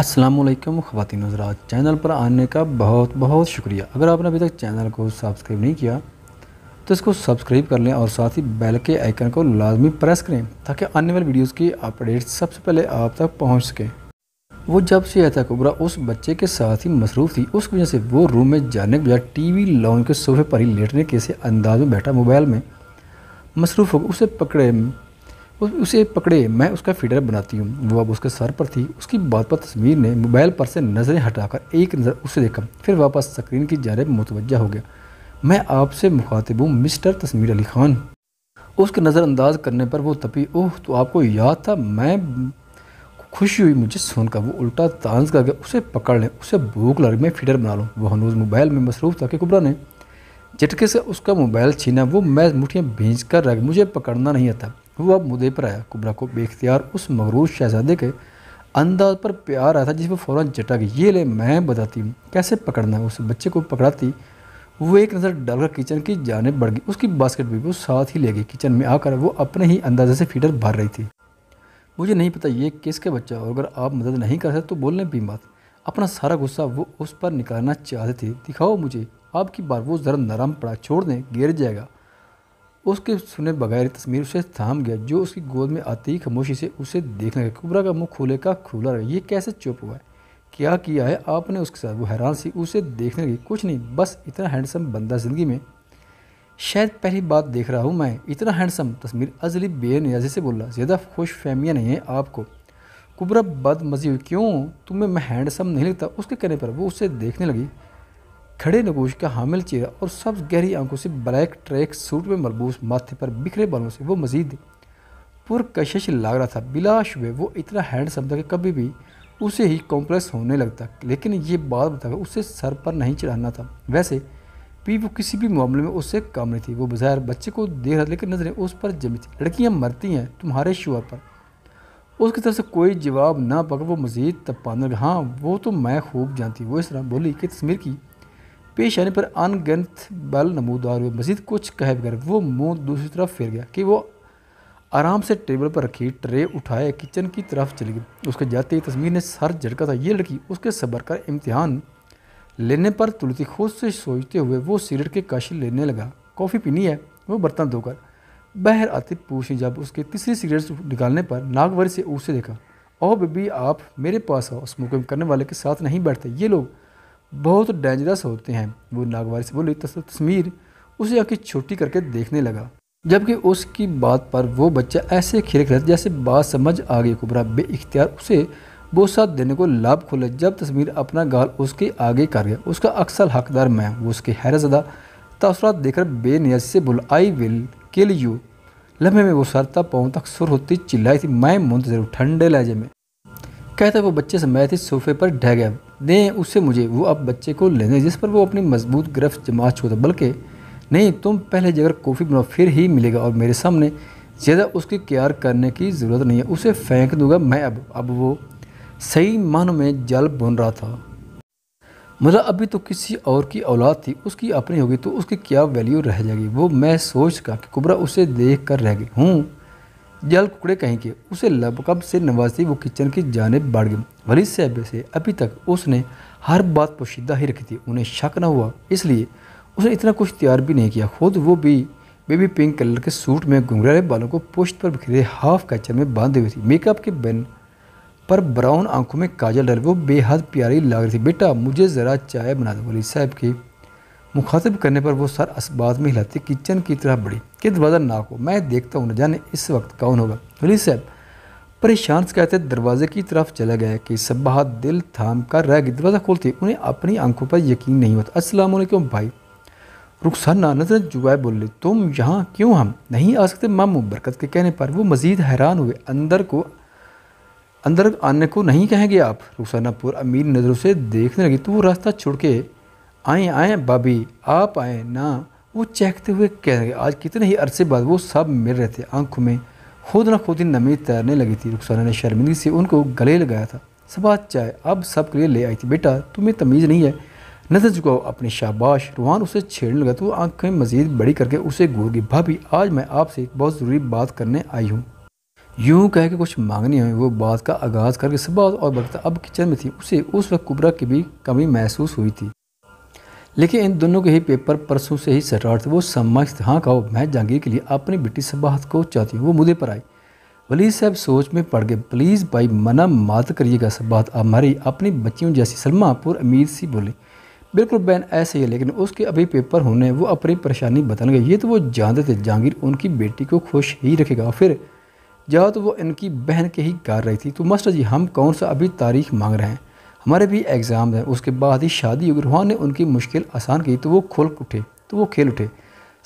असलम ख़वान हजरात चैनल पर आने का बहुत बहुत शुक्रिया अगर आपने अभी तक चैनल को सब्सक्राइब नहीं किया तो इसको सब्सक्राइब कर लें और साथ ही बेल के आइकन को लाजमी प्रेस करें ताकि आने वाली वीडियोस की अपडेट सबसे पहले आप तक पहुंच सके वो जब से ऐसा कुबरा उस बच्चे के साथ ही मसरूफ़ थी उस वजह से वो रूम में जाने के बजाय टी वी लॉन्च के सोफे पर ही लेटने के से अंदाज में बैठा मोबाइल में मसरूफ़ होकर उसे पकड़े उसे पकड़े मैं उसका फीडर बनाती हूँ वो अब उसके सर पर थी उसकी बात पर तस्वीर ने मोबाइल पर से नज़रें हटाकर एक नज़र उसे देखा फिर वापस स्क्रीन की जानब मुतवजह हो गया मैं आपसे मुखातिब हूँ मिस्टर तस्मीर अली खान उसके नज़रअंदाज करने पर वो तपी ओह तो आपको याद था मैं खुशी हुई मुझे सुनकर वो उल्टा कर गया उसे पकड़ लें उसे भूख लग मैं फीडर बना लूँ वह हनूज मोबाइल में मसरूफ़ था कि कुबरा ने झटके से उसका मोबाइल छीना वो मैं मुठियाँ भींच कर रख मुझे पकड़ना नहीं आता हुआ मुदे पर आया कुबरा को बेख्तियार उस मगरूर शहजादे के अंदाज पर प्यार आया था जिस पर फ़ौर चटा गई ये ले मैं बताती हूँ कैसे पकड़ना है उस बच्चे को पकड़ाती वो एक नज़र डालकर किचन की जाने बढ़ गई उसकी बास्केट भी वो साथ ही ले गई किचन में आकर वो अपने ही अंदाजे से फीडर भर रही थी मुझे नहीं पता ये किसके बच्चा और अगर आप मदद नहीं कर सकते तो बोलने भी मत अपना सारा गुस्सा वो उस पर निकालना चाहते थे दिखाओ मुझे आपकी बार वो ज़रा नरम पड़ा छोड़ दें गिर जाएगा उसके सुने बगैर तस्मीर उसे थाम गया जो उसकी गोद में आती ही खामोशी से उसे देखने लगा कुबरा का मुंह खोले का खुला रहा ये कैसे चुप हुआ है क्या किया है आपने उसके साथ वो हैरान सी उसे देखने लगी कुछ नहीं बस इतना हैंडसम बंदा ज़िंदगी में शायद पहली बात देख रहा हूँ मैं इतना हैंडसम तस्मीर अजली बेनियाजी से बोला ज़्यादा खुश फहमियाँ नहीं है आपको कुबरा बदमजी हुई क्यों तुम्हें मैं हैंडसम नहीं लगता उसके कहने पर वो उसे देखने लगी खड़े नगोश का हामिल चेहरा और सब गहरी आंखों से ब्लैक ट्रैक सूट में मलबूस माथे पर बिखरे बालों से वो मजीद पुरकशिश लाग रहा था बिलाश हुए वो इतना हैंडसम था कि कभी भी उसे ही कॉम्प्लेक्स होने लगता लेकिन ये बात बता उसे सर पर नहीं चढ़ाना था वैसे भी वो किसी भी मामले में उससे काम नहीं थी वो बाज़ार बच्चे को देख रहा लेकिन नज़रें उस पर जमी थी लड़कियाँ मरती हैं तुम्हारे शोर पर उसकी तरफ से कोई जवाब ना पकड़ वो मज़ीद तब पाने हाँ वो तो मैं खूब जानती वो इस तरह बोली कि तस्मीर की पेश आने पर अनगिनत बल नमूदार हुए मजीद कुछ कहे बगैर वो मुंह दूसरी तरफ फेर गया कि वो आराम से टेबल पर रखी ट्रे उठाए किचन की तरफ चली गई उसके जाते ही तस्मीर ने सर झटका था ये लड़की उसके सबर का इम्तिहान लेने पर तुलती खुद से सोचते हुए वो सिगरेट के काशी लेने लगा कॉफ़ी पीनी है वो बर्तन धोकर बहर आते पूछी जब उसके तीसरी सिगरेट निकालने पर नागवरी से उसे देखा ओ बेबी आप मेरे पास आओ स्मोकिंग करने वाले के साथ नहीं बैठते ये लोग बहुत डेंजरस होते हैं वो नागवारी से बोली तस्मीर उसे आँखें छोटी करके देखने लगा जबकि उसकी बात पर वो बच्चा ऐसे खिरख रहा जैसे बात समझ आ गई कुबरा बेख्तियार उसे बोसा देने को लाभ खोला जब तस्मीर अपना गाल उसके आगे कर गया उसका अक्सर हकदार मैं वो उसके हैरतदा तसरत देखकर बेनियत से बोला आई विल किल यू लम्हे में वो सरता पाँव तक सुर होती चिल्लाई थी मैं मुंतजर ठंडे लहजे में कहते वो बच्चे समय थे सोफे पर ढह गया दें उससे मुझे वो अब बच्चे को लेंगे जिस पर वो अपनी मजबूत गिरफ्त जमा छोड़ा बल्कि नहीं तुम पहले जगह कॉफ़ी बनाओ फिर ही मिलेगा और मेरे सामने ज़्यादा उसकी केयर करने की ज़रूरत नहीं है उसे फेंक दूंगा मैं अब अब वो सही मानों में जल बुन रहा था मतलब अभी तो किसी और की औलाद थी उसकी अपनी होगी तो उसकी क्या वैल्यू रह जाएगी वो मैं सोच का कि कुबरा उसे देख कर रह गई हूँ जल कुकड़े कहीं के उसे लबकब से नवासी वो किचन की जानब बढ़ गई वली साहब से अभी तक उसने हर बात पोशीदा ही रखी थी उन्हें शक न हुआ इसलिए उसने इतना कुछ तैयार भी नहीं किया खुद वो भी बेबी पिंक कलर के सूट में घुंघराले बालों को पुष्ट पर बिखरे हाफ कैचर में बांधे हुए थी मेकअप के बैन पर ब्राउन आंखों में काजल डर वो बेहद प्यारी लग रही थी बेटा मुझे ज़रा चाय बना दो वली साहब की मुखातिब करने पर वो सर असबाज में हिलाती किचन की तरफ बढ़ी कि दरवाज़ा ना हो मैं देखता हूँ न जाने इस वक्त कौन होगा वली साहब परेशान से कहते दरवाजे की तरफ चला गया कि सबहा दिल थाम कर रह गई दरवाज़ा खोलते उन्हें अपनी आंखों पर यकीन नहीं होता असलम भाई रुखसाना नजर जुआ बोले तुम यहाँ क्यों हम नहीं आ सकते मामू बरकत के कहने पर वो मज़ीद हैरान हुए अंदर को अंदर आने को नहीं कहेंगे आप रुखसाना पुर अमीर नज़रों से देखने लगी तो वो रास्ता छुड़ के आए आए भाभी आप आए ना वो चहकते हुए कह रहे आज कितने ही अरसे बाद वो सब मिल रहे थे आंखों में खुद ना खुद ही नमी तैरने लगी थी रुखसाना ने शर्मिंदगी से उनको गले लगाया था सबाज चाय अब सब के लिए ले आई थी बेटा तुम्हें तमीज़ नहीं है नजर तो झुकाओ अपने शाबाश रूहान उसे छेड़ने लगा तो आंखें मजीद बड़ी करके उसे घूर भाभी आज मैं आपसे एक बहुत ज़रूरी बात करने आई हूँ यूं कह के कुछ मांगनी हुई वो बात का आगाज़ करके सबाज और बरता अब किचन में थी उसे उस वक्त कुबरा की भी कमी महसूस हुई थी लेकिन इन दोनों के ही पेपर परसों से ही सट थे वो समझ हाँ कहो मैं जहांगीर के लिए अपनी बेटी सबाहत को चाहती हूँ वो मुद्दे पर आई वली साहब सोच में पड़ गए प्लीज़ भाई मना मात करिएगा सब बात हमारी अपनी बच्चियों जैसी सलमा पुर अमीर सी बोली बिल्कुल बहन ऐसे ही है लेकिन उसके अभी पेपर होने वो अपनी परेशानी बताने गई ये तो वो जानते थे जहांगीर उनकी बेटी को खुश ही रखेगा फिर जहाँ तो वो इनकी बहन के ही गार रही थी तो मास्टर जी हम कौन सा अभी तारीख मांग रहे हैं हमारे भी एग्ज़ाम हैं उसके बाद ही शादी हुई रूहान ने उनकी मुश्किल आसान की तो वो खोल उठे तो वो खेल उठे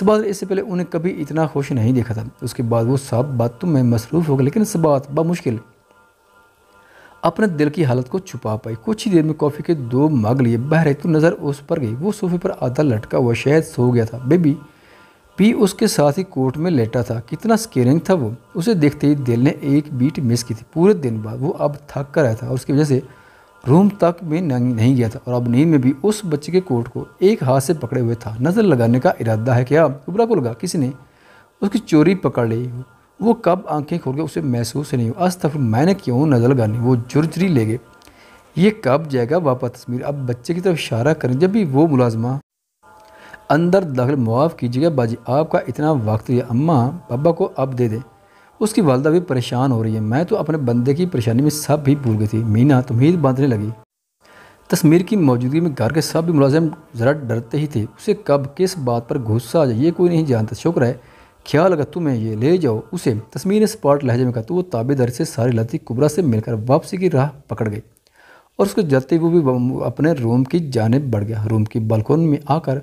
सबात इससे पहले उन्हें कभी इतना खुश नहीं देखा था उसके बाद वो सब बातों तो में मसरूफ़ हो गए लेकिन सबात बामुश्किल अपने दिल की हालत को छुपा पाई कुछ ही देर में कॉफ़ी के दो मग लिए तो नज़र उस पर गई वो सोफे पर आधा लटका हुआ शायद सो गया था बेबी भी उसके साथ ही कोर्ट में लेटा था कितना स्केरिंग था वो उसे देखते ही दिल ने एक बीट मिस की थी पूरे दिन बाद वो अब थक कर आया था उसकी वजह से रूम तक में नहीं गया था और अब नींद में भी उस बच्चे के कोट को एक हाथ से पकड़े हुए था नज़र लगाने का इरादा है क्या हाँ, उबरा को लगा किसी ने उसकी चोरी पकड़ ली हो वो कब आंखें खोल के उसे महसूस नहीं हुआ आज तक मैंने क्यों नज़र लगानी वो जुर्जरी ले गए ये कब जाएगा वापस तस्वीर अब बच्चे की तरफ इशारा करें जब भी वो मुलाजमा अंदर दाखिल मुआफ़ कीजिएगा बाजी आपका इतना वक्त या अम्मा पापा को अब दे दें उसकी वालदा भी परेशान हो रही है मैं तो अपने बंदे की परेशानी में सब भी भूल गई थी मीना तुम्हें बांधने लगी तस्मीर की मौजूदगी में घर के सब भी मुलाजिम ज़रा डरते ही थे उसे कब किस बात पर गुस्सा आ जाए ये कोई नहीं जानता शुक्र है ख्याल अगर तुम्हें ये ले जाओ उसे तस्मीर ने स्पॉट लहजे में कहा तो वो ताबेदारी से सारी लती कुबरा से मिलकर वापसी की राह पकड़ गई और उसको जलते वो भी अपने रूम की जानब बढ़ गया रूम की बालकोन में आकर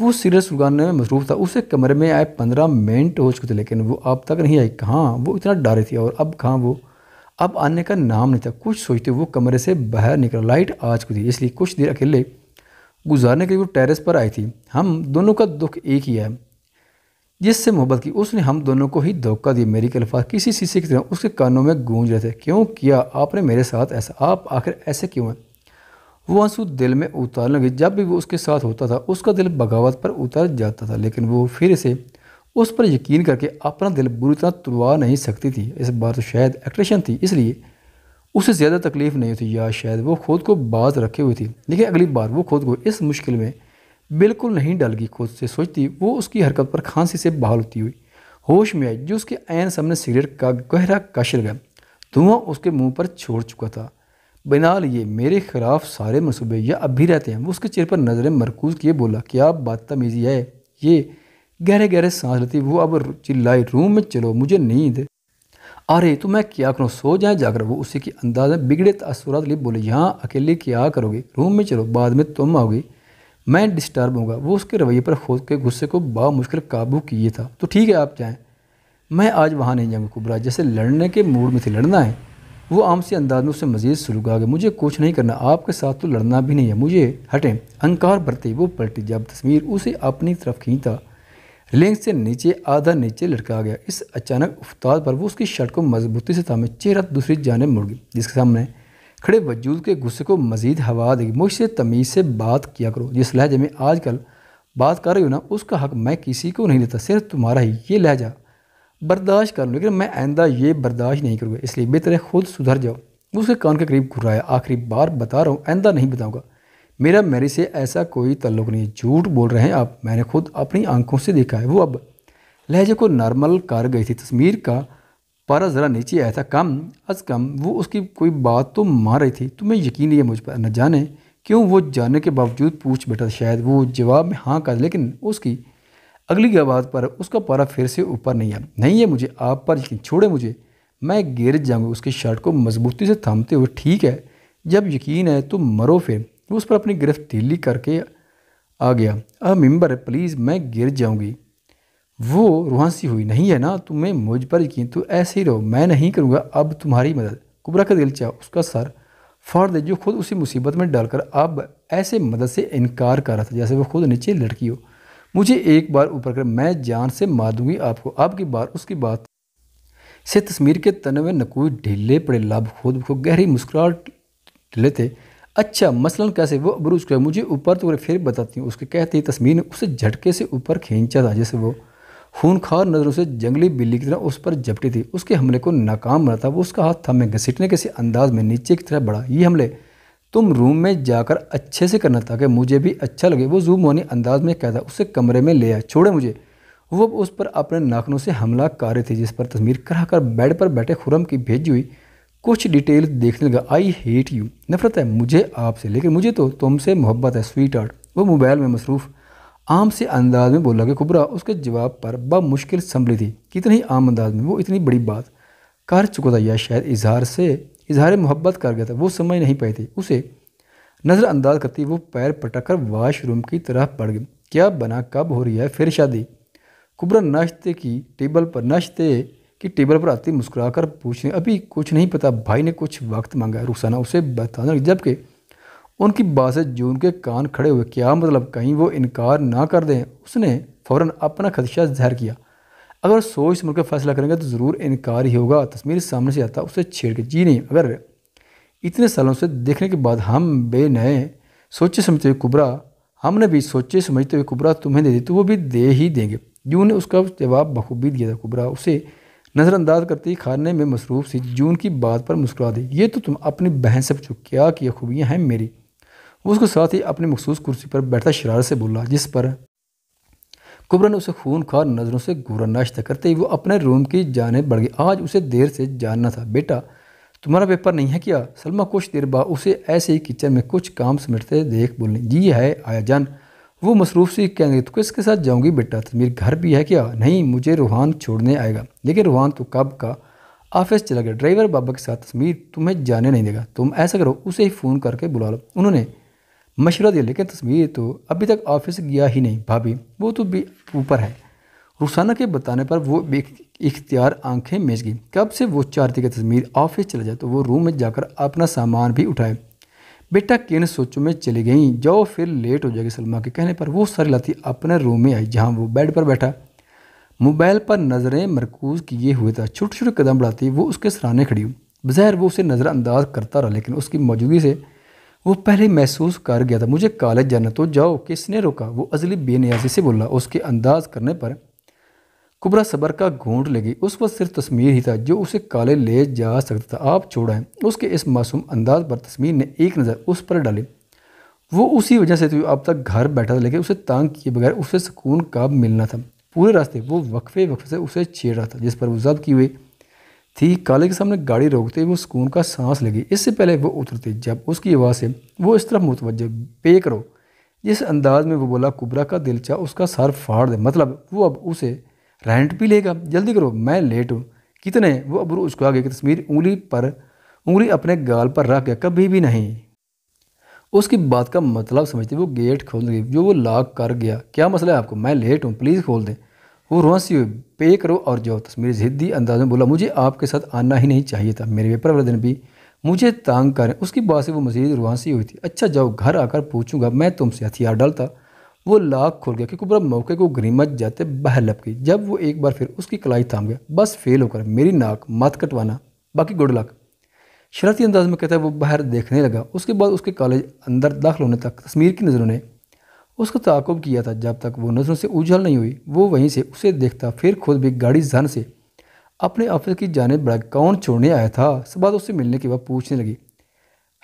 वो सीरियस उगाने में मसरूफ था उसे कमरे में आए पंद्रह मिनट हो चुके थे लेकिन वो अब तक नहीं आई कहाँ वो इतना डरे थी और अब कहाँ वो अब आने का नाम नहीं था कुछ सोचते वो कमरे से बाहर निकला लाइट आ चुकी थी इसलिए कुछ देर अकेले गुजारने के लिए वो टेरेस पर आई थी हम दोनों का दुख एक ही है जिससे मोहब्बत की उसने हम दोनों को ही धोखा दिया मेरी के अल्फाज किसी शीशे की तरह उसके कानों में गूंज रहे थे क्यों किया आपने मेरे साथ ऐसा आप आखिर ऐसे क्यों हैं वो आंसू दिल में उतारने लगे जब भी वो उसके साथ होता था उसका दिल बगावत पर उतर जाता था लेकिन वो फिर से उस पर यकीन करके अपना दिल बुरी तरह तुड़वा नहीं सकती थी इस बार तो शायद एक्ट्रेशन थी इसलिए उसे ज़्यादा तकलीफ़ नहीं होती या शायद वो खुद को बात रखे हुई थी लेकिन अगली बार वो खुद को इस मुश्किल में बिल्कुल नहीं डाल गई खुद से सोचती वो उसकी हरकत पर खांसी से बहाल होती हुई होश में आई जो उसके आयन सामने सिगरेट का गहरा कश लगा धुआं उसके मुंह पर छोड़ चुका था बिनाल ये मेरे ख़िलाफ़ सारे मनसूबे या अब भी रहते हैं वो उसके चेहरे पर नज़रें मरकूज किए बोला क्या बदतमीज़ी है ये गहरे गहरे सांस लेती वो अब चिल्लाई रूम में चलो मुझे नींद अरे तो मैं क्या करूँ सो जाए जाकर वो उसी के अंदाज में बिगड़े तसुरत लिए बोले यहाँ अकेले क्या करोगे रूम में चलो बाद में तुम आओगे मैं डिस्टर्ब होगा वो उसके रवैये पर खोद के गुस्से को बा मुश्किल काबू किए था तो ठीक है आप चाहें मैं आज वहाँ नहीं जाऊँगा कुबरा जैसे लड़ने के मूड में थे लड़ना है वो आम से में से मजीद सलूक आ गया मुझे कुछ नहीं करना आपके साथ तो लड़ना भी नहीं है मुझे हटें अंकार बरते वो पलटी जब तस्वीर उसे अपनी तरफ खींचा रिलिंग से नीचे आधा नीचे लटका गया इस अचानक उफ्ताद पर वो उसकी शर्ट को मजबूती से थामे चेहरा दूसरी जानब मुड़ गई जिसके सामने खड़े वजूद के गुस्से को मजीद हवा देगी मुझसे तमीज़ से बात किया करो जिस लहजे में आजकल बात कर रही हो ना उसका हक मैं किसी को नहीं देता सिर्फ तुम्हारा ही ये लहजा बर्दाश्त कर लो लेकिन मैं आइंदा ये बर्दाश्त नहीं करूँगा इसलिए बेहतर है खुद सुधर जाओ उसके कान के करीब घुराया आखिरी बार बता रहा हूँ आइंदा नहीं बताऊँगा मेरा मेरे से ऐसा कोई तल्लुक नहीं है झूठ बोल रहे हैं आप मैंने खुद अपनी आंखों से देखा है वो अब लहजे को नॉर्मल कर गई थी तस्मीर का पारा ज़रा नीचे आया था कम अज़ कम वो उसकी कोई बात तो मार रही थी तुम्हें यकीन नहीं है मुझ पर न जाने क्यों वो जाने के बावजूद पूछ बैठा शायद वो जवाब में हाँ कर लेकिन उसकी अगली गवाद पर उसका पारा फिर से ऊपर नहीं है नहीं है मुझे आप पर यकीन छोड़े मुझे मैं गिर जाऊंगा उसकी शर्ट को मजबूती से थामते हुए ठीक है जब यकीन है तो मरो फिर उस पर अपनी गिरफ्त ढीली करके आ गया अब मिम्बर प्लीज़ मैं गिर जाऊंगी वो रुहानसी हुई नहीं है ना तुम्हें मुझ पर यकीन तो ऐसे ही रहो मैं नहीं करूँगा अब तुम्हारी मदद कुबरा का दिल चाह उसका सर फाड़ दे जो खुद उसी मुसीबत में डालकर अब ऐसे मदद से इनकार कर रहा था जैसे वो खुद नीचे लड़की हो मुझे एक बार ऊपर कर मैं जान से मार दूंगी आपको आपकी बार उसकी बात से तस्मीर के तन में नकोई ढीले पड़े लाभ खुद को गहरी मुस्कुराहट ढीले थे अच्छा मसलन कैसे वो अबरूज कर मुझे ऊपर तो फिर बताती हूँ उसके कहते ही तस्मीर ने उसे झटके से ऊपर खींचा था जैसे वो खूनखार नज़रों से जंगली बिल्ली की तरह उस पर झपटी थी उसके हमले को नाकाम बना था वो उसका हाथ था मैं घसीटने के से अंदाज में नीचे की तरह बढ़ा ये हमले तुम रूम में जाकर अच्छे से करना ताकि मुझे भी अच्छा लगे वो जूम मोनी अंदाज में कहता उसे कमरे में ले आए छोड़े मुझे वो उस पर अपने नाखनों से हमला कर रहे थे जिस पर करा कराकर बेड पर बैठे खुरम की भेजी हुई कुछ डिटेल देखने लगा आई हेट यू नफरत है मुझे आपसे लेकिन मुझे तो तुमसे मोहब्बत है स्वीट आर्ट वो मोबाइल में मसरूफ़ आम से अंदाज में बोला कि कुबरा उसके जवाब पर मुश्किल संभली थी कितनी आम अंदाज में वो इतनी बड़ी बात कर चुका था या शायद इजहार से इजहार मोहब्बत कर गया था वो समझ नहीं पाई थी उसे नज़रअंदाज करती वो पैर पटक कर वाशरूम की तरह पड़ गई क्या बना कब हो रही है फिर शादी कुबरा नाश्ते की टेबल पर नाश्ते की टेबल पर आती मुस्कुरा कर पूछने अभी कुछ नहीं पता भाई ने कुछ वक्त मांगा रुखसाना उसे बताना जबकि उनकी बात से जून के कान खड़े हुए क्या मतलब कहीं वो इनकार ना कर दें उसने फ़ौर अपना खदशा जहर किया अगर सोच समझ कर फैसला करेंगे तो ज़रूर इनकार ही होगा तस्वीर सामने से आता उसे छेड़ के जी नहीं अगर इतने सालों से देखने के बाद हम बे नए सोचे समझते हुए कुबरा हमने भी सोचे समझते हुए कुबरा तुम्हें दे दी तो वो भी दे ही देंगे जून ने उसका जवाब बखूबी दिया था कुबरा उसे नज़रअंदाज करते ही खाने में मसरूफ सी जून की बात पर मुस्कुरा दी ये तो तुम अपनी बहन से पूछो क्या किया खूबियाँ हैं मेरी उसके साथ ही अपनी मखसूस कुर्सी पर बैठा शरारत से बोला जिस पर कुबरा ने उसे खार नज़रों से घूरा नाश्ता करते ही वो अपने रूम की जाने बढ़ गई आज उसे देर से जानना था बेटा तुम्हारा पेपर नहीं है क्या सलमा कुछ देर बाद उसे ऐसे ही किचन में कुछ काम समेटते देख बोलने जी है आया जान वो मसरूफ सी कहेंगे तो किसके साथ जाऊंगी बेटा तमीर घर भी है क्या नहीं मुझे रूहान छोड़ने आएगा लेकिन रूहान तो कब का ऑफिस चला गया ड्राइवर बाबा के साथ तस्मीर तुम्हें जाने नहीं देगा तुम ऐसा करो उसे ही फ़ोन करके बुला लो उन्होंने मशवरा दिया लेकिन तस्वीर तो अभी तक ऑफिस गया ही नहीं भाभी वो तो भी ऊपर है रुसाना के बताने पर वो इख्तियार आंखें मेज गई कब से वो चाहती की तस्वीर ऑफिस चला जाए तो वो रूम में जाकर अपना सामान भी उठाए बेटा किन सोचों में चली गई जाओ फिर लेट हो जाएगी सलमा के कहने पर वो सारी लाती अपने रूम में आई जहाँ वो बेड पर बैठा मोबाइल पर नज़रें मरकूज किए हुए था छोटे छोटे कदम बढ़ाती वो उसके सराहने खड़ी हुई बज़ाहिर वो उसे नज़रअंदाज करता रहा लेकिन उसकी मौजूदगी से वो पहले महसूस कर गया था मुझे कॉलेज जाना तो जाओ किसने रोका वो अजली बेनियाजी से बोला उसके अंदाज करने पर कुबरा सबर का घूंट लगी उस वक्त सिर्फ तस्मीर ही था जो उसे काले ले जा सकता था आप छोड़ाएं उसके इस मासूम अंदाज पर तस्मीर ने एक नज़र उस पर डाली वो उसी वजह से तो अब तक घर बैठा था लेकिन उसे तंग किए बगैर उसे सुकून का मिलना था पूरे रास्ते वो वक्फे वक्फे से उसे छेड़ रहा था जिस पर वो जब्त की हुई थी काले के सामने गाड़ी रोकते वो सुकून का सांस लगी इससे पहले वो उतरती जब उसकी आवाज़ से वो इस तरफ मुतवजह पे करो जिस अंदाज में वो बोला कुबरा का दिल चाह उसका सर फाड़ दे मतलब वो अब उसे रेंट भी लेगा जल्दी करो मैं लेट हूँ कितने वो अबरू उसको आगे की तस्वीर उंगली पर उंगली अपने गाल पर रख गया कभी भी नहीं उसकी बात का मतलब समझते वो गेट खोल गई जो वो लॉक कर गया क्या मसला है आपको मैं लेट हूँ प्लीज़ खोल दें वो रोसी हुई पे करो और जाओ तस्मीर तो ज़िद्दी अंदाज में बोला मुझे आपके साथ आना ही नहीं चाहिए था मेरे पेपर वाले दिन भी मुझे तांग करें उसकी बात से वो मजीद रुआसी हुई थी अच्छा जाओ घर आकर पूछूंगा मैं तुमसे हथियार डालता वो लाख खुल गया क्योंकि बुरा मौके को गरीमत जाते लप लपकी जब वो एक बार फिर उसकी कलाई थाम गया बस फेल होकर मेरी नाक मत कटवाना बाकी गुड लक शरारती अंदाज में कहता है वो बाहर देखने लगा उसके बाद उसके कॉलेज अंदर दाखिल होने तक तस्मीर की नज़रों ने उसको ताकुब तो किया था जब तक वो नज़रों से उछल नहीं हुई वो वहीं से उसे देखता फिर खुद भी गाड़ी जन से अपने ऑफिस की जानब बड़ा कौन छोड़ने आया था सबाद उससे मिलने के बाद पूछने लगी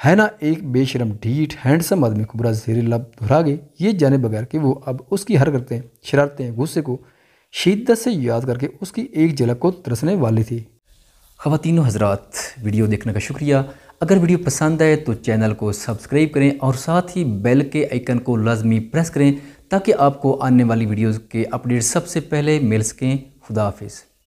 है ना एक बेशरम ढीठ हैंडसम आदमी को बुरा जेर लब दोहरा गए ये जाने बगैर कि वो अब उसकी हरकतें शरारतें गुस्से को शिद्दत से याद करके उसकी एक झलक को तरसने वाली थी ख़वान हजरात वीडियो देखने का शुक्रिया अगर वीडियो पसंद आए तो चैनल को सब्सक्राइब करें और साथ ही बेल के आइकन को लाजमी प्रेस करें ताकि आपको आने वाली वीडियोज़ के अपडेट सबसे पहले मिल सकें खुदाफिज़